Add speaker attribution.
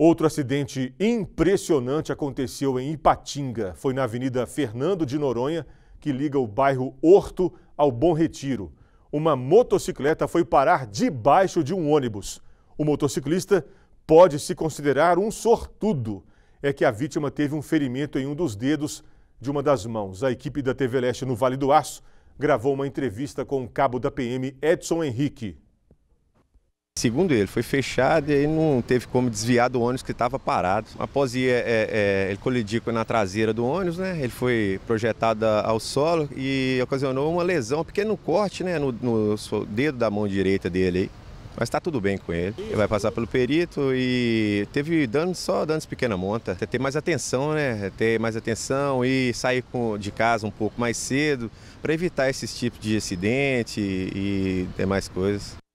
Speaker 1: Outro acidente impressionante aconteceu em Ipatinga. Foi na Avenida Fernando de Noronha, que liga o bairro Horto ao Bom Retiro. Uma motocicleta foi parar debaixo de um ônibus. O motociclista pode se considerar um sortudo. É que a vítima teve um ferimento em um dos dedos de uma das mãos. A equipe da TV Leste no Vale do Aço gravou uma entrevista com o cabo da PM Edson Henrique.
Speaker 2: Segundo ele, foi fechado e não teve como desviar do ônibus que estava parado. Após ir, é, é, é ele colidir na traseira do ônibus, né? Ele foi projetado ao solo e ocasionou uma lesão, um pequeno corte né? no, no dedo da mão direita dele aí. Mas está tudo bem com ele. Ele vai passar pelo perito e teve danos, só danos pequena monta. Ter mais atenção, né? Ter mais atenção e sair de casa um pouco mais cedo para evitar esses tipos de acidente e demais coisas.